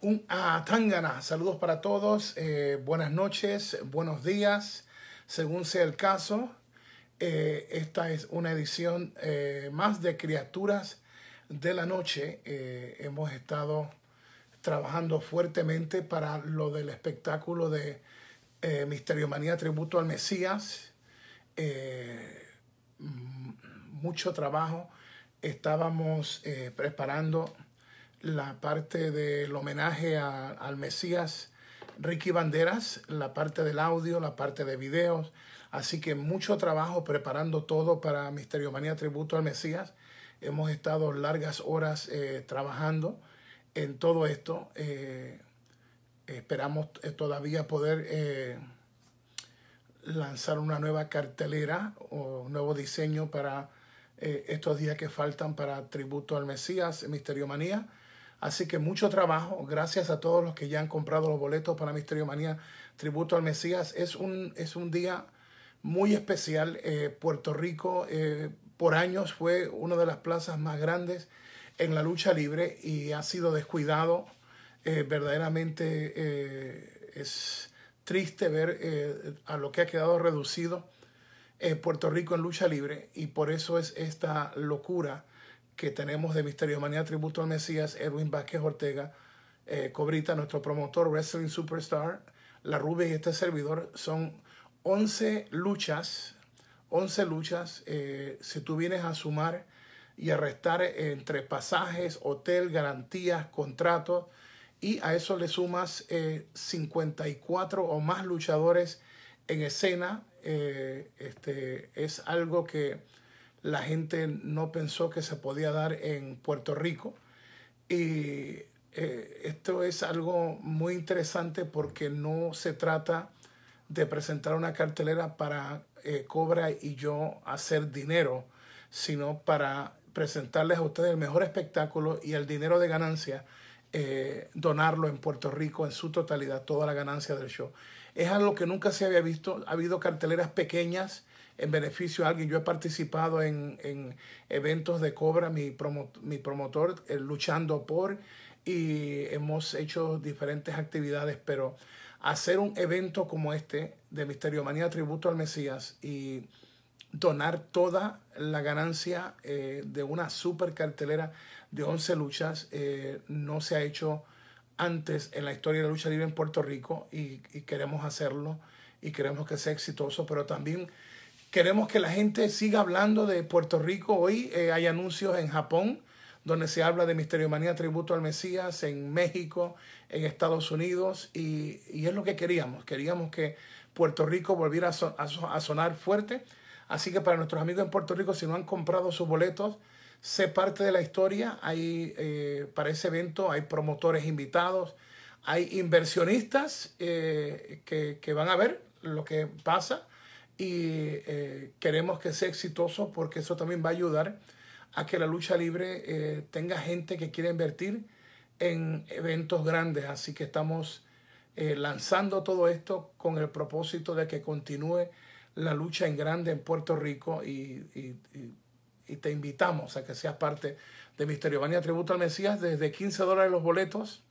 Un ah, Tangana, saludos para todos, eh, buenas noches, buenos días, según sea el caso. Eh, esta es una edición eh, más de Criaturas de la Noche. hemos estado trabajando fuertemente para lo del espectáculo de Misterio Manía Tributo al Mesías. mucho trabajo. Estábamos preparando la parte del homenaje al Mesías Ricky Banderas, la parte del audio, la parte de videos. Así que mucho trabajo preparando todo para Misterio Manía Tributo al Mesías. Hemos estado largas horas eh, trabajando en todo esto. Eh, esperamos eh, todavía poder lanzar una nueva cartelera o un nuevo diseño para estos días que faltan para Tributo al Mesías, Misterio Manía. Así que mucho trabajo. Gracias a todos los que ya han comprado los boletos para Misterio Manía, Tributo al Mesías. Es un, es un día muy especial. Eh, Puerto Rico eh, por años fue una de las plazas más grandes en la lucha libre y ha sido descuidado. Eh, verdaderamente es triste ver a lo que ha quedado reducido Puerto Rico en lucha libre y por eso es esta locura que tenemos de Misterio Manía Tributo al Mesías, Edwin Vázquez Ortega, eh, Cobrita, nuestro promotor, Wrestling Superstar, La Rubia y este servidor, son 11 luchas, 11 luchas, eh, si tú vienes a sumar y a restar entre pasajes, hotel, garantías, contratos, y a eso le sumas 54 eh, o más luchadores en escena, este, es algo que la gente no pensó que se podía dar en Puerto Rico. Y eh, esto es algo muy interesante porque no se trata de presentar una cartelera para eh, Cobra y yo hacer dinero, sino para presentarles a ustedes el mejor espectáculo y el dinero de ganancia, eh, donarlo en Puerto Rico en su totalidad, toda la ganancia del show. Es algo que nunca se había visto. Ha habido carteleras pequeñas en beneficio a alguien. Yo he participado en, eventos de Cobra, mi, promo, mi promotor, eh, luchando por, y hemos hecho diferentes actividades, pero hacer un evento como este de Misterio Manía Tributo al Mesías y donar toda la ganancia eh, de una super cartelera de 11 luchas eh, no se ha hecho antes en la historia de la lucha libre en Puerto Rico y, y queremos hacerlo y queremos que sea exitoso, pero también Queremos que la gente siga hablando de Puerto Rico. Hoy eh, hay anuncios en Japón donde se habla de Misterio Manía, Tributo al Mesías, en México, en Estados Unidos, y, es lo que queríamos. Queríamos que Puerto Rico volviera a, sonar fuerte. Así que para nuestros amigos en Puerto Rico, si no han comprado sus boletos, sé parte de la historia. Hay, eh, para ese evento hay promotores invitados, hay inversionistas eh, que van a ver lo que pasa y eh, queremos que sea exitoso porque eso también va a ayudar a que la lucha libre eh, tenga gente que quiera invertir en eventos grandes. Así que estamos eh, lanzando todo esto con el propósito de que continúe la lucha en grande en Puerto Rico y, te invitamos a que seas parte de Misterio. Vania Tributo al Mesías desde 15 dólares los boletos.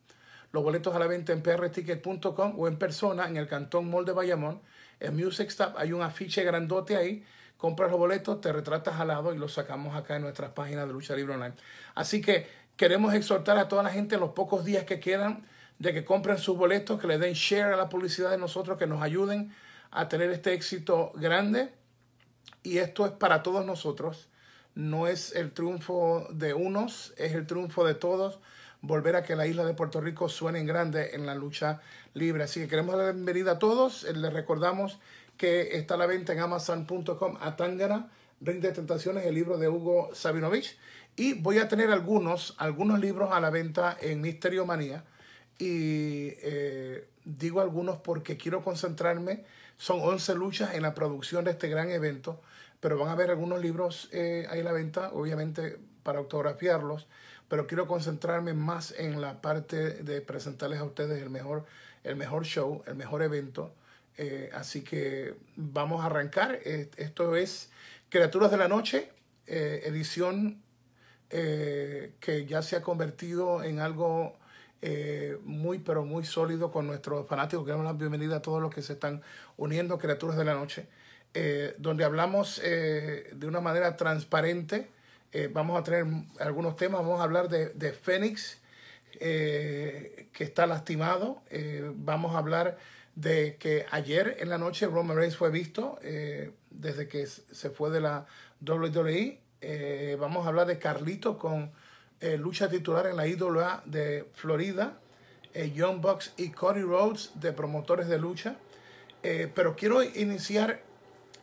Los boletos a la venta en prticket.com o en persona en el Cantón Mall de Bayamón el Music Stop hay un afiche grandote ahí. Compras los boletos, te retratas al lado y los sacamos acá en nuestras páginas de Lucha Libre Online. Así que queremos exhortar a toda la gente en los pocos días que quedan de que compren sus boletos, que le den share a la publicidad de nosotros, que nos ayuden a tener este éxito grande. Y esto es para todos nosotros. No es el triunfo de unos, es el triunfo de todos volver a que la isla de Puerto Rico suene en grande en la lucha libre. Así que queremos dar la bienvenida a todos. Eh, les recordamos que está a la venta en amazon.com a Tangara, Ring de Tentaciones, el libro de Hugo Sabinovich. Y voy a tener algunos, algunos libros a la venta en Misterio Manía. Y eh, digo algunos porque quiero concentrarme. Son 11 luchas en la producción de este gran evento, pero van a haber algunos libros eh, ahí a la venta, obviamente para autografiarlos pero quiero concentrarme más en la parte de presentarles a ustedes el mejor, el mejor show, el mejor evento. Eh, así que vamos a arrancar. Eh, esto es Criaturas de la Noche, eh, edición que ya se ha convertido en algo muy, pero muy sólido con nuestros fanáticos. Queremos la bienvenida a todos los que se están uniendo a Criaturas de la Noche, donde hablamos de una manera transparente eh, vamos a tener algunos temas, vamos a hablar de, de Fénix, eh, que está lastimado, eh, vamos a hablar de que ayer en la noche Roman Reigns fue visto desde que se fue de la WWE, vamos a hablar de Carlito con lucha titular en la IWA de Florida, John Bucks y Cody Rhodes de promotores de lucha, pero quiero iniciar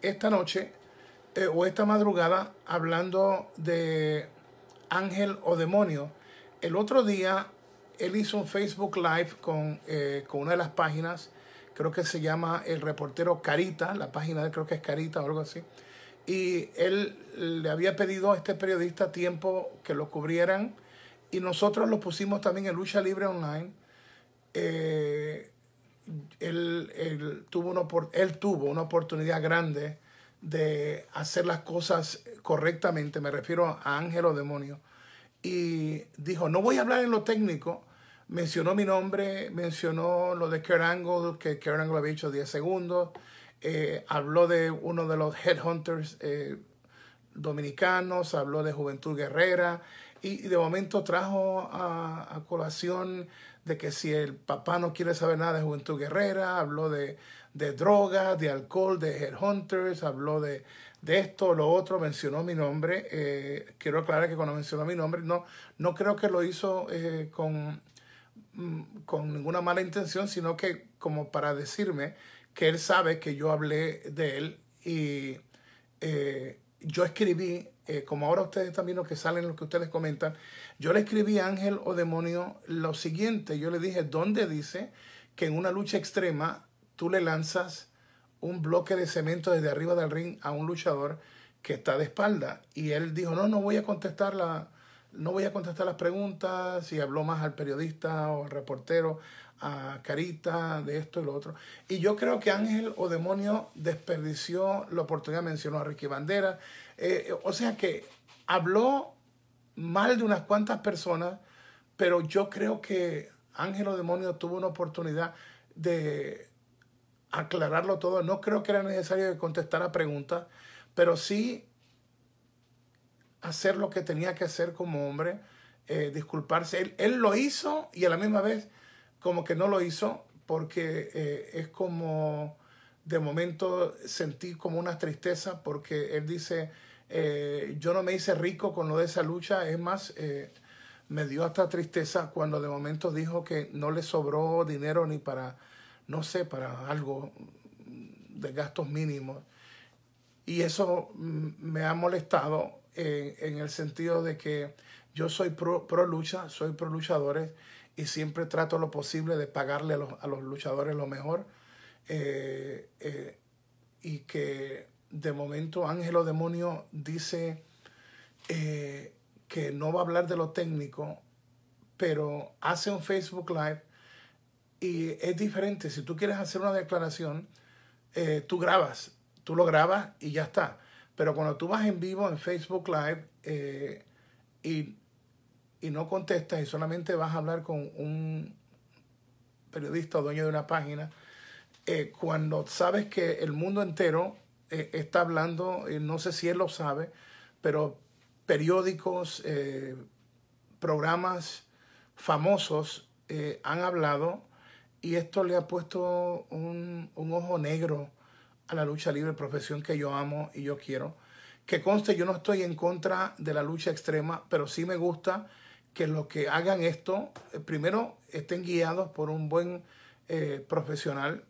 esta noche eh, o esta madrugada hablando de ángel o demonio. El otro día él hizo un Facebook Live con, eh, una de las páginas, creo que se llama El Reportero Carita, la página de creo que es Carita o algo así. Y él le había pedido a este periodista tiempo que lo cubrieran y nosotros lo pusimos también en Lucha Libre Online. Eh, él, él tuvo una oportunidad grande de hacer las cosas correctamente, me refiero a Ángel o Demonio, y dijo, no voy a hablar en lo técnico, mencionó mi nombre, mencionó lo de Angle, que Angle había hecho 10 segundos, eh, habló de uno de los headhunters eh, dominicanos, habló de Juventud Guerrera, y, de momento trajo a, colación de que si el papá no quiere saber nada de Juventud Guerrera, habló de, de drogas, de alcohol, de headhunters, habló de, esto, lo otro, mencionó mi nombre. Eh, quiero aclarar que cuando mencionó mi nombre, no, no creo que lo hizo eh, con, mm, con ninguna mala intención, sino que como para decirme que él sabe que yo hablé de él y eh, yo escribí, como ahora ustedes también lo que salen, lo que ustedes comentan, yo le escribí a Ángel o Demonio lo siguiente, yo le dije, ¿dónde dice que en una lucha extrema tú le lanzas un bloque de cemento desde arriba del ring a un luchador que está de espalda. Y él dijo, no, no voy a contestar la, no voy a contestar las preguntas. Y habló más al periodista o al reportero, a Carita, de esto y lo otro. Y yo creo que Ángel o Demonio desperdició la oportunidad, mencionó a Ricky Bandera. Eh, o sea que habló mal de unas cuantas personas, pero yo creo que Ángel o Demonio tuvo una oportunidad de aclararlo todo. No creo que era necesario contestar a preguntas, pero sí hacer lo que tenía que hacer como hombre, eh, disculparse. Él, lo hizo y a la misma vez como que no lo hizo porque eh, es como de momento sentí como una tristeza porque él dice, eh, yo no me hice rico con lo de esa lucha, es más, me dio hasta tristeza cuando de momento dijo que no le sobró dinero ni para no sé, para algo de gastos mínimos. Y eso mm, me ha molestado en, el sentido de que yo soy pro, lucha, soy pro luchadores y siempre trato lo posible de pagarle a los, luchadores lo mejor. Eh, eh, y que de momento Ángelo Demonio dice eh, que no va a hablar de lo técnico, pero hace un Facebook Live y es diferente. Si tú quieres hacer una declaración, eh, tú grabas, tú lo grabas y ya está. Pero cuando tú vas en vivo en Facebook Live eh, y, no contestas y solamente vas a hablar con un periodista o dueño de una página, eh, cuando sabes que el mundo entero está hablando, no sé si él lo sabe, pero periódicos, programas famosos han hablado y esto le ha puesto un, ojo negro a la lucha libre, profesión que yo amo y yo quiero. Que conste, yo no estoy en contra de la lucha extrema, pero sí me gusta que los que hagan esto, eh, primero estén guiados por un buen eh, profesional.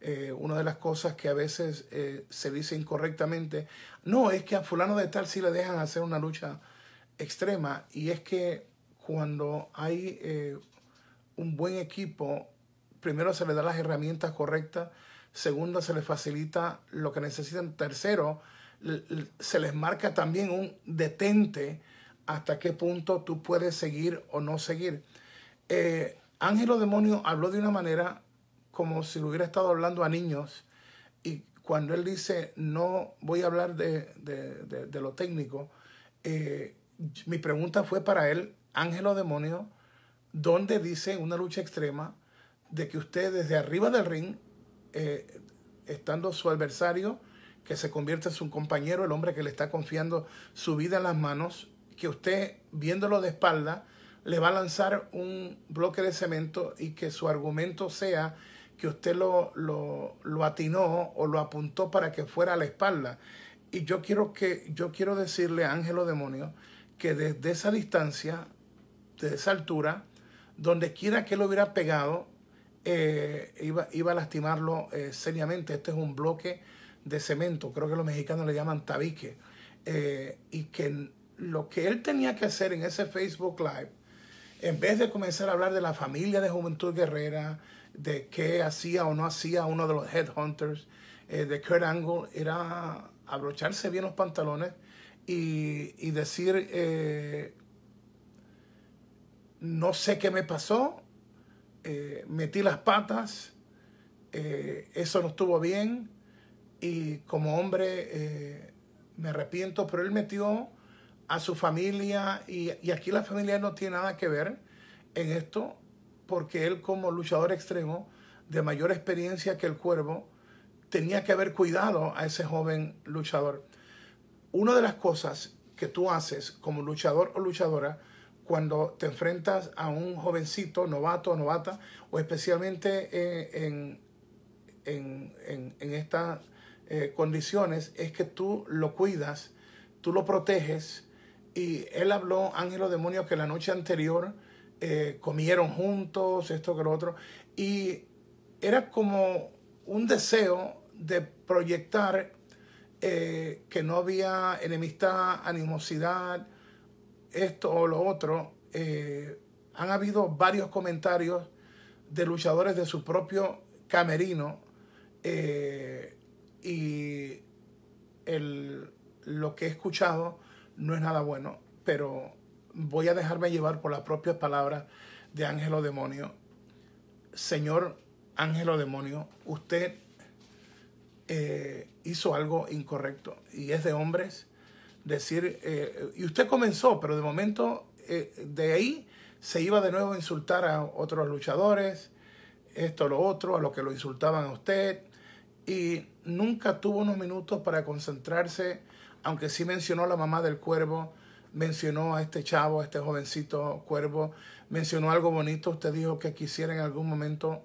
Eh, una de las cosas que a veces se dice incorrectamente, no, es que a fulano de tal sí le dejan hacer una lucha extrema. Y es que cuando hay un buen equipo primero se les da las herramientas correctas, segundo se les facilita lo que necesitan, tercero se les marca también un detente hasta qué punto tú puedes seguir o no seguir. Eh, Ángelo Demonio habló de una manera como si lo hubiera estado hablando a niños y cuando él dice no voy a hablar de, lo técnico, eh, mi pregunta fue para él, Ángelo Demonio, ¿dónde dice una lucha extrema de que usted desde arriba del ring, eh, estando su adversario, que se convierte en su compañero, el hombre que le está confiando su vida en las manos, que usted viéndolo de espalda, le va a lanzar un bloque de cemento y que su argumento sea que usted lo, lo, atinó o lo apuntó para que fuera a la espalda. Y yo quiero, que, yo quiero decirle a Ángelo Demonio que desde esa distancia, desde esa altura, donde quiera que lo hubiera pegado, eh, iba, a lastimarlo eh, seriamente. Este es un bloque de cemento, creo que los mexicanos le llaman tabique. Eh, y que lo que él tenía que hacer en ese Facebook Live, en vez de comenzar a hablar de la familia de Juventud Guerrera, de qué hacía o no hacía uno de los headhunters de Kurt Angle, era abrocharse bien los pantalones y decir, no sé qué me pasó, eh, metí las patas, eh, eso no estuvo bien y como hombre eh, me arrepiento, pero él metió a su familia y, aquí la familia no tiene nada que ver en esto porque él como luchador extremo de mayor experiencia que el cuervo tenía que haber cuidado a ese joven luchador. Una de las cosas que tú haces como luchador o luchadora cuando te enfrentas a un jovencito, novato, o novata, o especialmente eh, en, en, estas eh, condiciones, es que tú lo cuidas, tú lo proteges. Y él habló, ángel o demonio, que la noche anterior eh, comieron juntos, esto que lo otro. Y era como un deseo de proyectar que no había enemistad, animosidad, esto o lo otro, eh, han habido varios comentarios de luchadores de su propio camerino eh, y el, lo que he escuchado no es nada bueno, pero voy a dejarme llevar por las propias palabras de Ángelo Demonio. Señor Ángelo Demonio, usted eh, hizo algo incorrecto y es de hombres decir, eh, y usted comenzó, pero de momento eh, de ahí se iba de nuevo a insultar a otros luchadores, esto, lo otro, a los que lo insultaban a usted, y nunca tuvo unos minutos para concentrarse, aunque sí mencionó la mamá del cuervo, mencionó a este chavo, a este jovencito cuervo, mencionó algo bonito, usted dijo que quisiera en algún momento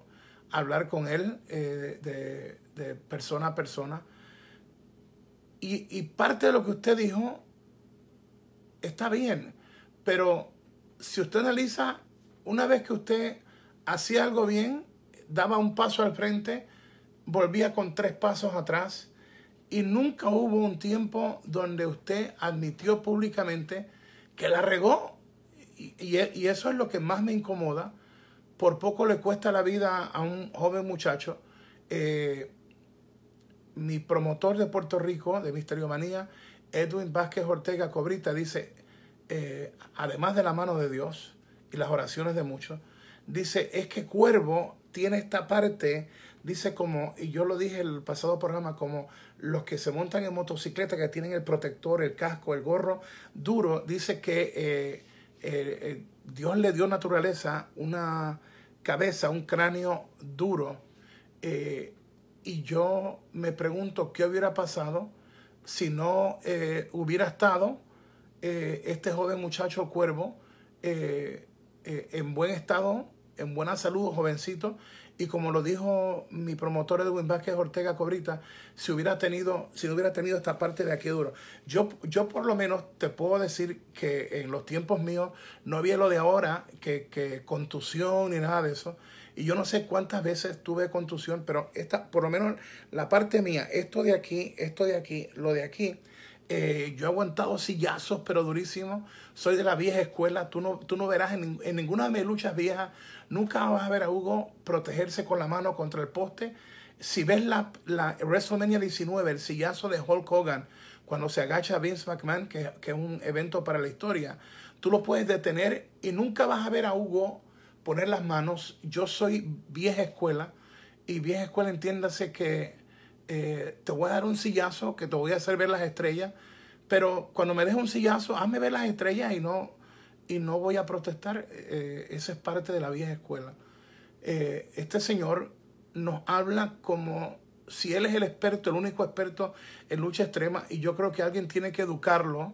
hablar con él eh, de persona a persona y, parte de lo que usted dijo está bien, pero si usted analiza, una vez que usted hacía algo bien, daba un paso al frente, volvía con tres pasos atrás y nunca hubo un tiempo donde usted admitió públicamente que la regó. Y, eso es lo que más me incomoda. Por poco le cuesta la vida a un joven muchacho eh, mi promotor de Puerto Rico, de Misterio Manía, Edwin Vázquez Ortega Cobrita, dice, eh, además de la mano de Dios y las oraciones de muchos, dice, es que Cuervo tiene esta parte, dice como, y yo lo dije en el pasado programa, como los que se montan en motocicleta, que tienen el protector, el casco, el gorro duro, dice que eh, eh, Dios le dio naturaleza una cabeza, un cráneo duro y yo me pregunto qué hubiera pasado si no eh, hubiera estado eh, este joven muchacho cuervo eh, en buen estado, en buena salud, jovencito. Y como lo dijo mi promotor Edwin Vázquez Ortega Cobrita, si hubiera tenido, si no hubiera tenido esta parte de aquí duro. Yo, yo por lo menos te puedo decir que en los tiempos míos no había lo de ahora, que, que contusión ni nada de eso. Y yo no sé cuántas veces tuve contusión, pero esta, por lo menos la parte mía, esto de aquí, esto de aquí, lo de aquí, eh, yo he aguantado sillazos, pero durísimo. Soy de la vieja escuela. Tú no, tú no verás en, ninguna de mis luchas viejas, nunca vas a ver a Hugo protegerse con la mano contra el poste. Si ves la, la WrestleMania 19, el sillazo de Hulk Hogan, cuando se agacha Vince McMahon, que, que es un evento para la historia, tú lo puedes detener y nunca vas a ver a Hugo poner las manos. Yo soy vieja escuela y vieja escuela entiéndase que eh, te voy a dar un sillazo, que te voy a hacer ver las estrellas, pero cuando me dejes un sillazo, hazme ver las estrellas y no, y no voy a protestar. Eh, esa es parte de la vieja escuela. Eh, este señor nos habla como si él es el experto, el único experto en lucha extrema, y yo creo que alguien tiene que educarlo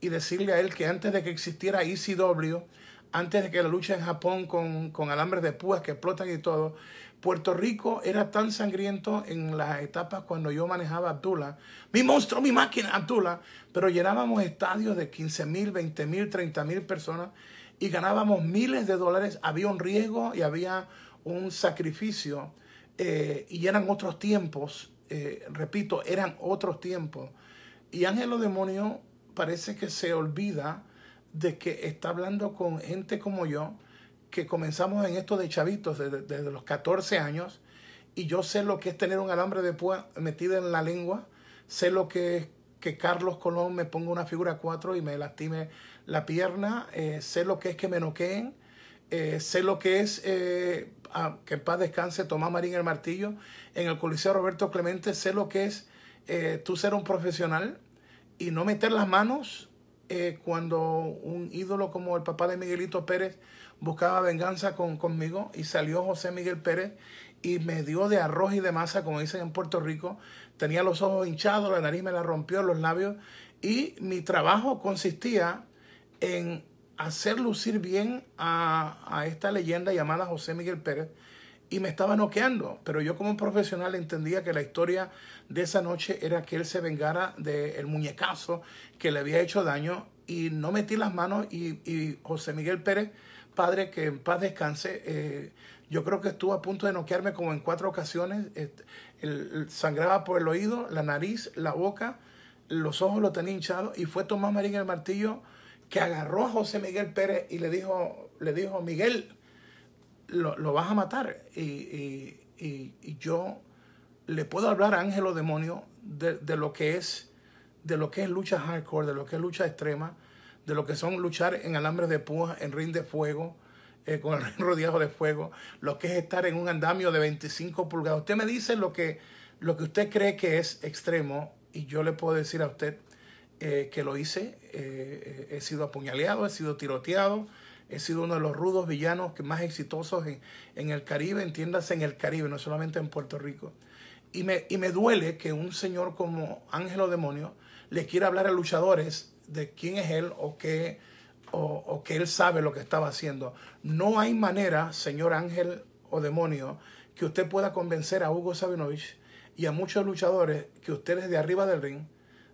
y decirle a él que antes de que existiera ECW, antes de que la lucha en Japón con, con alambres de púas que explotan y todo, Puerto Rico era tan sangriento en las etapas cuando yo manejaba Abdullah. Mi monstruo, mi máquina, Abdullah. Pero llenábamos estadios de 15 mil, 20 mil, 30 mil personas y ganábamos miles de dólares. Había un riesgo y había un sacrificio. Eh, y eran otros tiempos. Eh, repito, eran otros tiempos. Y Ángel Demonio parece que se olvida de que está hablando con gente como yo, que comenzamos en esto de chavitos desde, los 14 años, y yo sé lo que es tener un alambre de púa metido en la lengua, sé lo que es que Carlos Colón me ponga una figura 4 y me lastime la pierna, eh, sé lo que es que me noqueen, eh, sé lo que es eh, que en paz descanse Tomás Marín el Martillo, en el Coliseo Roberto Clemente, sé lo que es tú ser un profesional y no meter las manos eh, cuando un ídolo como el papá de Miguelito Pérez buscaba venganza conmigo y salió José Miguel Pérez y me dio de arroz y de masa, como dicen en Puerto Rico. Tenía los ojos hinchados, la nariz me la rompió, los labios. Y mi trabajo consistía en hacer lucir bien a esta leyenda llamada José Miguel Pérez y me estaba noqueando. Pero yo como profesional entendía que la historia de esa noche era que él se vengara del muñecazo que le había hecho daño y no metí las manos y, y José Miguel Pérez, padre que en paz descanse, eh, yo creo que estuvo a punto de noquearme como en cuatro ocasiones. sangraba por el oído, la nariz, la boca, los ojos lo tenía hinchado y fue Tomás Marín el martillo que agarró a José Miguel Pérez y le dijo, le dijo, Miguel, lo, vas a matar. Y, y, yo le puedo hablar a o Demonio de, lo que es, de lo que es lucha hardcore, de lo que es lucha extrema, de lo que son luchar en alambres de púa, en ring de fuego, eh, con el ring rodeado de fuego, lo que es estar en un andamio de 25 pulgadas. Usted me dice lo que, lo que usted cree que es extremo y yo le puedo decir a usted eh, que lo hice, eh, he sido apuñaleado, he sido tiroteado, He sido uno de los rudos villanos que más exitosos en, el Caribe, entiéndase en el Caribe, no solamente en Puerto Rico. Y me, y me duele que un señor como Ángel o Demonio le quiera hablar a luchadores de quién es él o qué, o, que él sabe lo que estaba haciendo. No hay manera, señor ángel o demonio, que usted pueda convencer a Hugo Sabinovich y a muchos luchadores que ustedes de arriba del ring,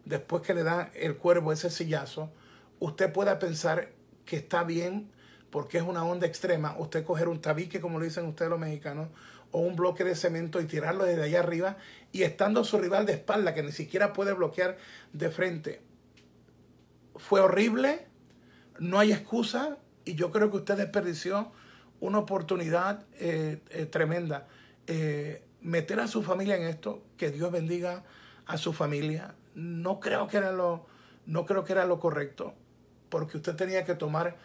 después que le da el cuervo ese sillazo, usted pueda pensar que está bien porque es una onda extrema, usted coger un tabique, como lo dicen ustedes los mexicanos, o un bloque de cemento y tirarlo desde allá arriba y estando su rival de espalda que ni siquiera puede bloquear de frente. Fue horrible, no hay excusa y yo creo que usted desperdició una oportunidad eh, eh, tremenda. Eh, meter a su familia en esto, que Dios bendiga a su familia, no creo que era lo, no creo que era lo correcto, porque usted tenía que tomar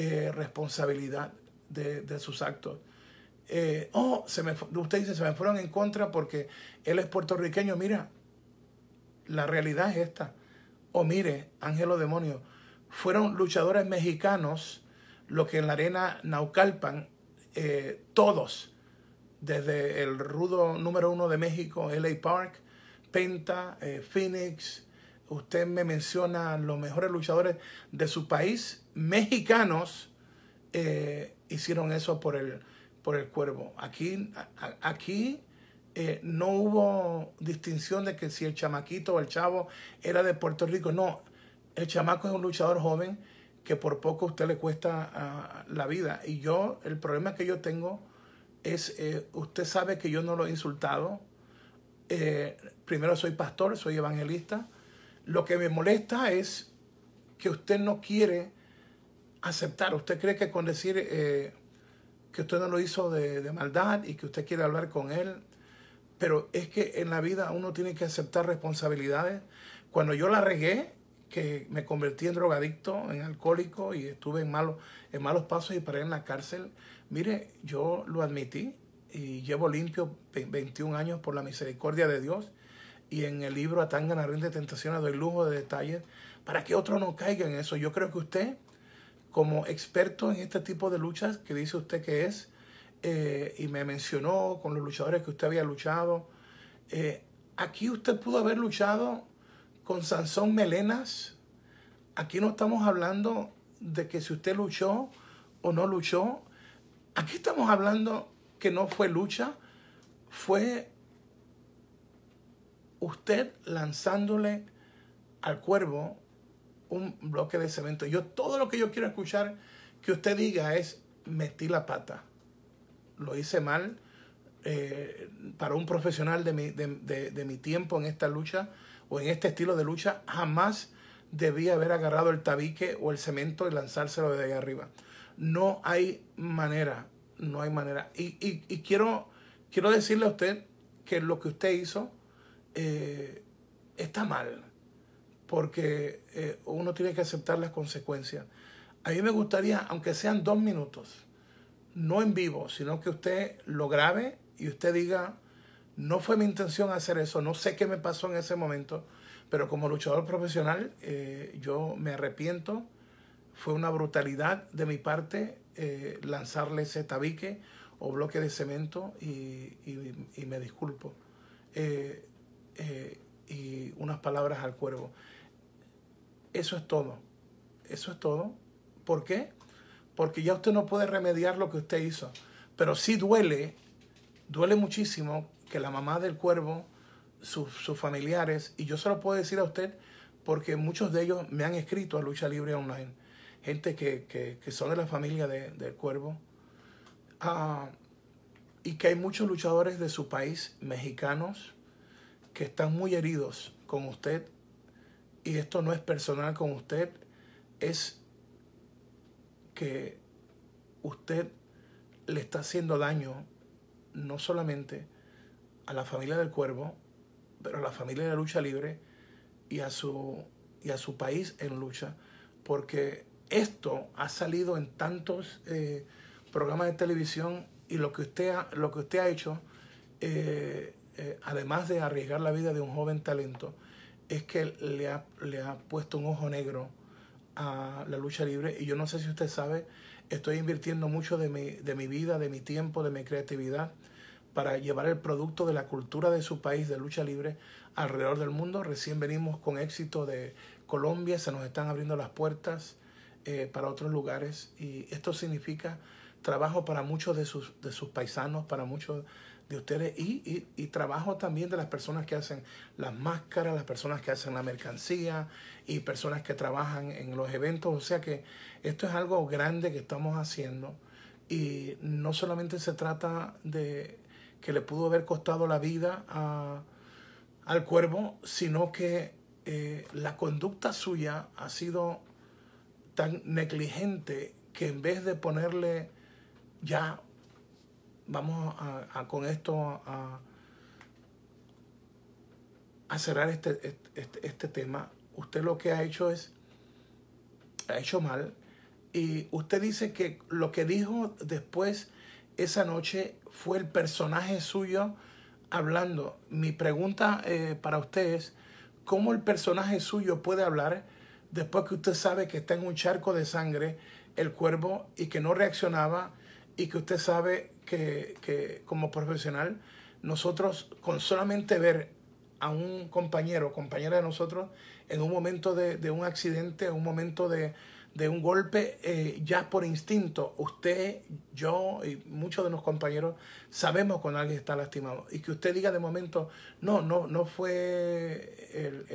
eh, responsabilidad de, sus actos. Eh, oh, se usted dice, se me fueron en contra porque él es puertorriqueño. Mira, la realidad es esta. O oh, mire, o Demonio, fueron luchadores mexicanos los que en la arena Naucalpan, eh, todos, desde el rudo número uno de México, LA Park, Penta, eh, Phoenix, usted me menciona los mejores luchadores de su país, mexicanos, eh, hicieron eso por el, por el cuervo. Aquí, aquí eh, no hubo distinción de que si el chamaquito o el chavo era de Puerto Rico. No, el chamaco es un luchador joven que por poco usted le cuesta ah, la vida. Y yo, el problema que yo tengo es, eh, usted sabe que yo no lo he insultado. primero soy pastor, soy evangelista lo que me molesta es que usted no quiere aceptar. Usted cree que con decir eh, que usted no lo hizo de, maldad y que usted quiere hablar con él, pero es que en la vida uno tiene que aceptar responsabilidades. Cuando yo la regué, que me convertí en drogadicto, en alcohólico y estuve en malos, en malos pasos y paré en la cárcel, mire, yo lo admití y llevo limpio 21 años por la misericordia de Dios y en el libro a Ring de Tentaciones doy lujo de detalles para que otros no caigan en eso. Yo creo que usted, como experto en este tipo de luchas que dice usted que es, eh, y me mencionó con los luchadores que usted había luchado, eh, aquí usted pudo haber luchado con Sansón Melenas. Aquí no estamos hablando de que si usted luchó o no luchó. Aquí estamos hablando que no fue lucha, fue usted lanzándole al cuervo un bloque de cemento. Yo todo lo que yo quiero escuchar que usted diga es metí la pata. Lo hice mal. Eh, para un profesional de mi, tiempo en esta lucha o en este estilo de lucha, jamás debía haber agarrado el tabique o el cemento y lanzárselo desde ahí arriba. No hay manera, no hay manera. Y, y quiero, quiero decirle a usted que lo que usted hizo eh, está mal, porque eh, uno tiene que aceptar las consecuencias. A mí me gustaría, aunque sean dos minutos, no en vivo, sino que usted lo grabe y usted diga, no fue mi intención hacer eso, no sé qué me pasó en ese momento, pero como luchador profesional eh, yo me arrepiento, fue una brutalidad de mi parte lanzarle ese tabique o bloque de cemento y, me disculpo. Eh, y unas palabras al cuervo. Eso es todo. Eso es todo. ¿Por qué? Porque ya usted no puede remediar lo que usted hizo. Pero sí duele, duele muchísimo que la mamá del cuervo, sus, familiares, y yo se lo puedo decir a usted porque muchos de ellos me han escrito a Lucha Libre Online, gente que, que, son de la familia de, del cuervo, ah, y que hay muchos luchadores de su país, mexicanos, que están muy heridos con usted, y esto no es personal con usted, es que usted le está haciendo daño no solamente a la familia del cuervo, pero a la familia de la lucha libre y a su, y a su país en lucha, porque esto ha salido en tantos eh, programas de televisión y lo que usted ha, lo que usted ha hecho eh, eh, además de arriesgar la vida de un joven talento, es que le ha, le ha puesto un ojo negro a la lucha libre. Y yo no sé si usted sabe, estoy invirtiendo mucho de mi, de mi vida, de mi tiempo, de mi creatividad para llevar el producto de la cultura de su país de lucha libre alrededor del mundo. Recién venimos con éxito de Colombia, se nos están abriendo las puertas eh, para otros lugares y esto significa trabajo para muchos de sus, de sus paisanos, para muchos de ustedes y, trabajo también de las personas que hacen las máscaras, las personas que hacen la mercancía y personas que trabajan en los eventos. O sea que esto es algo grande que estamos haciendo y no solamente se trata de que le pudo haber costado la vida al cuervo, sino que eh, la conducta suya ha sido tan negligente que en vez de ponerle ya vamos a, con esto a, cerrar este, este, este, este, tema. Usted lo que ha hecho es, ha hecho mal. Y usted dice que lo que dijo después esa noche fue el personaje suyo hablando. Mi pregunta eh, para usted es, ¿cómo el personaje suyo puede hablar después que usted sabe que está en un charco de sangre el cuervo y que no reaccionaba y que usted sabe que, como profesional nosotros con solamente ver a un compañero o compañera de nosotros en un momento de, un accidente, en un momento de, un golpe, eh, ya por instinto, usted, yo y muchos de los compañeros sabemos cuando alguien está lastimado. Y que usted diga de momento, no, no, no fue el,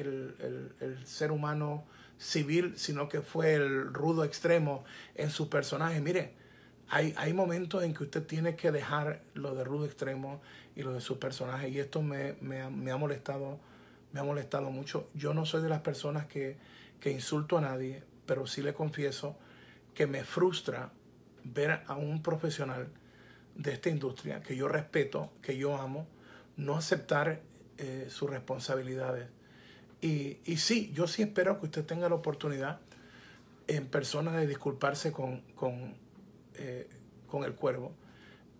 el ser humano civil, sino que fue el rudo extremo en su personaje. Mire, hay, momentos en que usted tiene que dejar lo de Rudo Extremo y lo de su personaje. Y esto me, ha molestado, me ha molestado mucho. Yo no soy de las personas que, insulto a nadie, pero sí le confieso que me frustra ver a un profesional de esta industria que yo respeto, que yo amo, no aceptar eh, sus responsabilidades. Y, sí, yo sí espero que usted tenga la oportunidad en persona de disculparse con, eh, con el cuervo.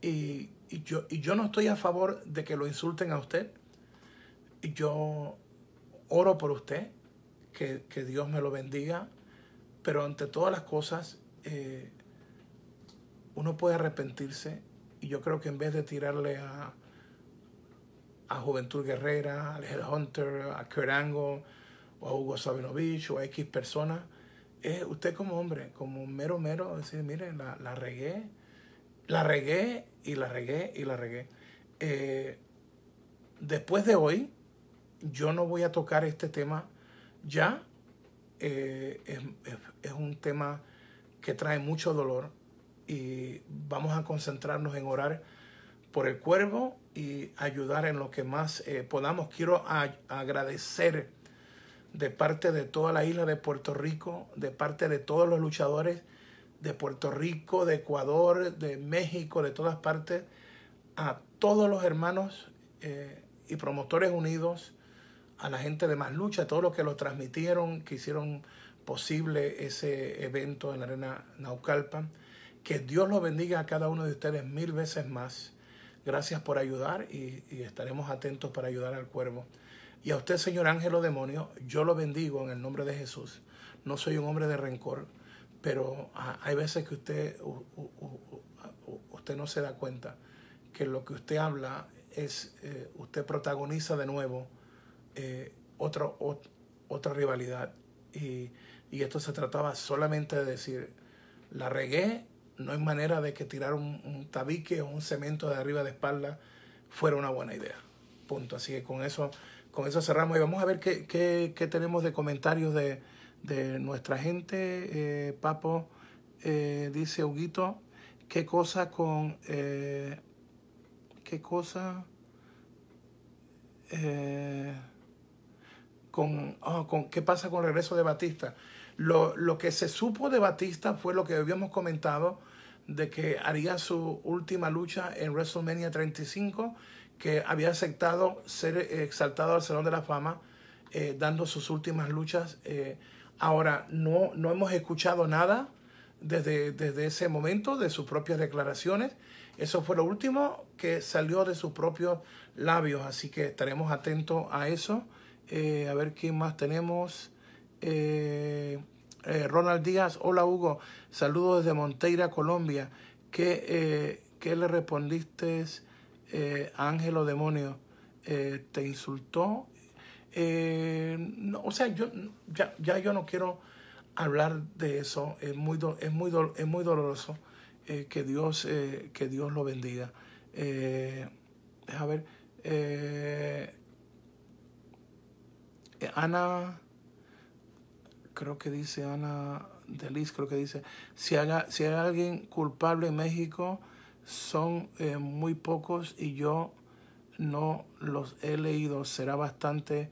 Y, yo, y yo no estoy a favor de que lo insulten a usted. Yo oro por usted, que, Dios me lo bendiga. Pero ante todas las cosas, eh, uno puede arrepentirse. Y yo creo que en vez de tirarle a, a Juventud Guerrera, a al Hunter a Kerango, o a Hugo Sabinovich, o a X personas, eh, usted como hombre, como mero mero, decir, mire, la, la regué, la regué y la regué y la regué. Eh, después de hoy, yo no voy a tocar este tema ya. Eh, es, un tema que trae mucho dolor y vamos a concentrarnos en orar por el cuervo y ayudar en lo que más podamos. Quiero agradecer de parte de toda la isla de Puerto Rico, de parte de todos los luchadores de Puerto Rico, de Ecuador, de México, de todas partes, a todos los hermanos eh, y promotores unidos, a la gente de Más Lucha, a todos los que lo transmitieron, que hicieron posible ese evento en la Arena Naucalpan. Que Dios los bendiga a cada uno de ustedes mil veces más. Gracias por ayudar y estaremos atentos para ayudar al cuervo. Y a usted, señor o Demonio, yo lo bendigo en el nombre de Jesús. No soy un hombre de rencor, pero ah, hay veces que usted, usted no se da cuenta que lo que usted habla es, eh, usted protagoniza de nuevo eh, otra rivalidad. Y, esto se trataba solamente de decir, la regué, no hay manera de que tirar un tabique o un cemento de arriba de espalda fuera una buena idea. Punto. Así que con eso con eso cerramos y vamos a ver qué, tenemos de comentarios de, de nuestra gente. Eh, Papo eh, dice, Huguito, qué cosa con... Eh, qué cosa... con, ah, con qué pasa con el regreso de Batista. Lo, lo que se supo de Batista fue lo que habíamos comentado, de que haría su última lucha en WrestleMania 35 que había aceptado ser eh, exaltado al Salón de la Fama, eh, dando sus últimas luchas. Eh, ahora, no, no hemos escuchado nada desde, desde ese momento de sus propias declaraciones. Eso fue lo último que salió de sus propios labios, así que estaremos atentos a eso. a ver quién más tenemos. Ronald Díaz, hola Hugo, saludos desde Monteira, Colombia. ¿Qué, qué le respondiste? Eh, ángel o demonio eh, te insultó. Eh, no, o sea, yo ya, yo no quiero hablar de eso. Es muy, es muy, es muy doloroso. que, Dios, que Dios lo bendiga. a ver. Ana, creo que dice Ana Delis, creo que dice, si, haga, si hay alguien culpable en México, son eh, muy pocos y yo no los he leído. Será bastante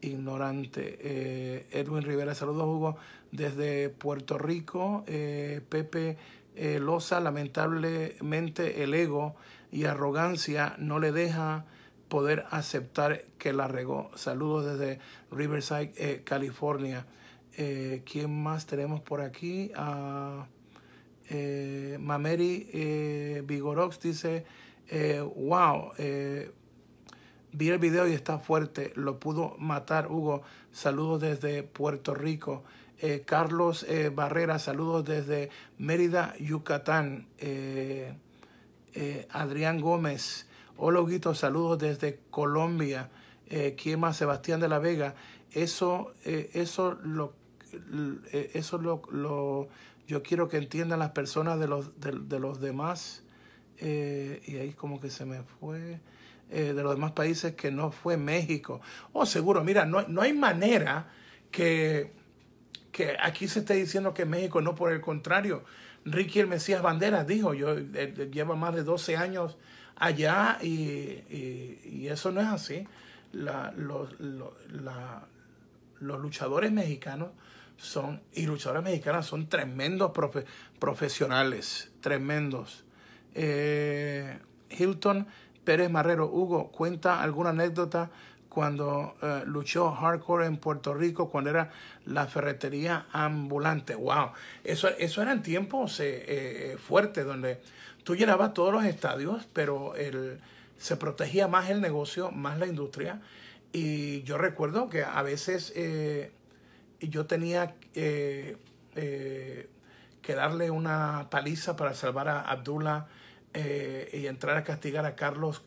ignorante. Eh, Edwin Rivera, saludos Hugo desde Puerto Rico. Eh, Pepe Loza, lamentablemente el ego y arrogancia no le deja poder aceptar que la regó. Saludos desde Riverside, California. ¿Quién más tenemos por aquí? Ah, eh, Mameri eh, Vigorox dice, eh, wow, eh, vi el video y está fuerte, lo pudo matar Hugo, saludos desde Puerto Rico. Eh, Carlos Barrera, saludos desde Mérida, Yucatán. Adrián Gómez, hola Huguito, saludos desde Colombia. ¿Quién más? Sebastián de la Vega. Eso, eso, lo, eso lo, lo yo quiero que entiendan las personas de los, de, los demás, eh, y ahí como que se me fue, eh, de los demás países que no fue México. Oh, seguro, mira, no, no hay manera que, que aquí se esté diciendo que México, no por el contrario. Ricky el Mesías Banderas dijo, yo llevo eh, lleva más de 12 años allá y, eso no es así. La, los, la, los luchadores mexicanos son, y luchadoras mexicanas son tremendos profesionales, tremendos. Eh, Hilton Pérez Marrero, Hugo, cuenta alguna anécdota cuando eh, luchó hardcore en Puerto Rico, cuando era la ferretería ambulante. ¡Wow! Eso, eso eran tiempos eh, fuertes, donde tú llenabas todos los estadios, pero el, se protegía más el negocio, más la industria. Y yo recuerdo que a veces y yo tenía eh, eh, que darle una paliza para salvar a Abdullah eh, y entrar a castigar a Carlos,